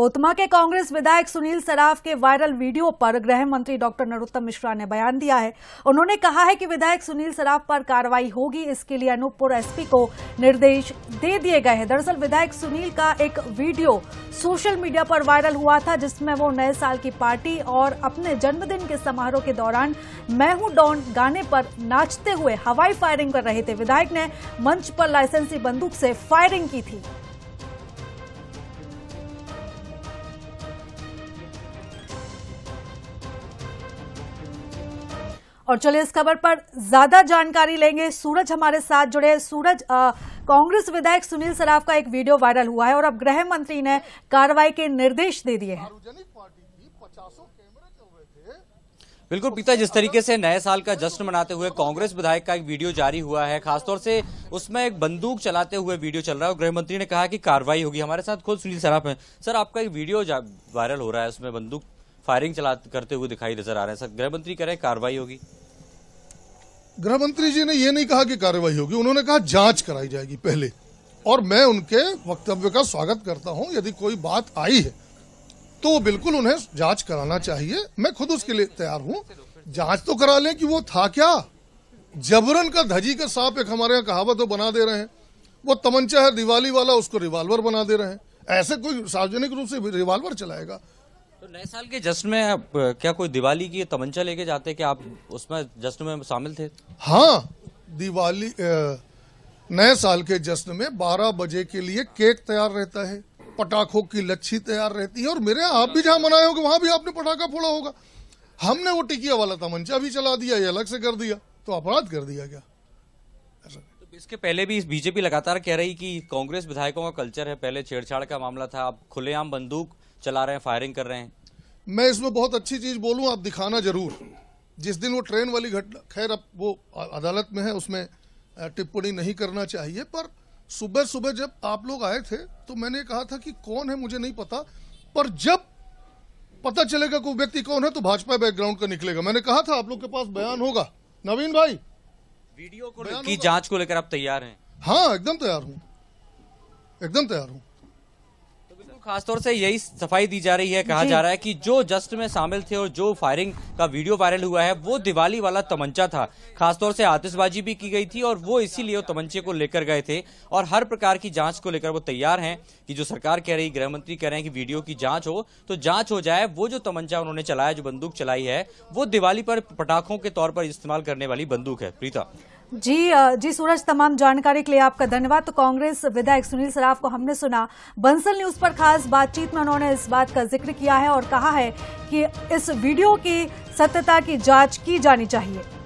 कोतमा के कांग्रेस विधायक सुनील सराफ के वायरल वीडियो पर गृह मंत्री डॉक्टर नरोत्तम मिश्रा ने बयान दिया है उन्होंने कहा है कि विधायक सुनील सराफ पर कार्रवाई होगी इसके लिए अनूपपुर एसपी को निर्देश दे दिए गए हैं दरअसल विधायक सुनील का एक वीडियो सोशल मीडिया पर वायरल हुआ था जिसमें वो नए साल की पार्टी और अपने जन्मदिन के समारोह के दौरान मैं हूं डॉन गाने पर नाचते हुए हवाई फायरिंग कर रहे थे विधायक ने मंच पर लाइसेंसी बंदूक से फायरिंग की थी और चलिए इस खबर पर ज्यादा जानकारी लेंगे सूरज हमारे साथ जुड़े सूरज कांग्रेस विधायक सुनील सराफ का एक वीडियो वायरल हुआ है और अब गृह मंत्री ने कार्रवाई के निर्देश दे दिए हैं बिल्कुल पिता जिस तरीके से नए साल का जश्न मनाते हुए कांग्रेस विधायक का एक वीडियो जारी हुआ है खासतौर से उसमें एक बंदूक चलाते हुए वीडियो चल रहा है और गृह मंत्री ने कहा कि कार्रवाई होगी हमारे साथ खुद सुनील सराफ हैं सर आपका एक वीडियो वायरल हो रहा है उसमें बंदूक फायरिंग चला करते हुए दिखाई नजर आ रहे हैं सर गृह मंत्री कह रहे हैं कार्रवाई होगी गृह मंत्री जी ने यह नहीं कहा कि कार्यवाही होगी उन्होंने कहा जांच कराई जाएगी पहले और मैं उनके वक्तव्य का स्वागत करता हूं यदि कोई बात आई है तो बिल्कुल उन्हें जांच कराना चाहिए मैं खुद उसके लिए तैयार हूं जांच तो करा लें कि वो था क्या जबरन का धजी का सांप एक हमारे यहाँ कहावत तो बना दे रहे हैं वो तमंचा है दिवाली वाला उसको रिवाल्वर बना दे रहे हैं ऐसे कोई सार्वजनिक रूप से रिवाल्वर चलाएगा तो नए साल के जश्न में आप क्या कोई दिवाली की तमंचा लेके जाते कि आप उसमें जश्न में शामिल थे हाँ दिवाली नए साल के जश्न में 12 बजे के लिए केक तैयार रहता है पटाखों की लच्छी तैयार रहती है और मेरे आप भी जहाँ मनाए होंगे वहां भी आपने पटाखा फोड़ा होगा हमने वो टिकिया वाला तमंचा भी चला दिया ये अलग से कर दिया तो अपराध कर दिया क्या ऐसा इसके पहले भी बीजेपी लगातार कह रही कि कांग्रेस विधायकों का कल्चर है पहले छेड़छाड़ का मामला था आप खुलेआम बंदूक चला रहे हैं फायरिंग कर रहे हैं मैं इसमें बहुत अच्छी चीज बोलूं आप दिखाना जरूर जिस दिन वो ट्रेन वाली घटना खैर अब वो अदालत में है उसमें टिप्पणी नहीं करना चाहिए पर सुबह सुबह जब आप लोग आए थे तो मैंने कहा था कि कौन है मुझे नहीं पता पर जब पता चलेगा कोई व्यक्ति कौन है तो भाजपा बैकग्राउंड का निकलेगा मैंने कहा था आप लोग के पास बयान होगा नवीन भाई वीडियो को की जांच को लेकर आप तैयार हैं हाँ एकदम तैयार हूँ एकदम तैयार हूँ खासतौर से यही सफाई दी जा रही है कहा जा रहा है कि जो जस्ट में शामिल थे और जो फायरिंग का वीडियो वायरल हुआ है वो दिवाली वाला तमंचा था खासतौर से आतिशबाजी भी की गई थी और वो इसीलिए वो तमंचे को लेकर गए थे और हर प्रकार की जांच को लेकर वो तैयार हैं कि जो सरकार कह रही गृहमंत्री कह रहे हैं कि वीडियो की जाँच हो तो जाँच हो जाए वो जो तमंचा उन्होंने चलाया जो बंदूक चलाई है वो दिवाली पर पटाखों के तौर पर इस्तेमाल करने वाली बंदूक है प्रीता जी जी सूरज तमाम जानकारी के लिए आपका धन्यवाद तो कांग्रेस विधायक सुनील सराफ को हमने सुना बंसल न्यूज पर खास बातचीत में उन्होंने इस बात का जिक्र किया है और कहा है कि इस वीडियो की सत्यता की जांच की जानी चाहिए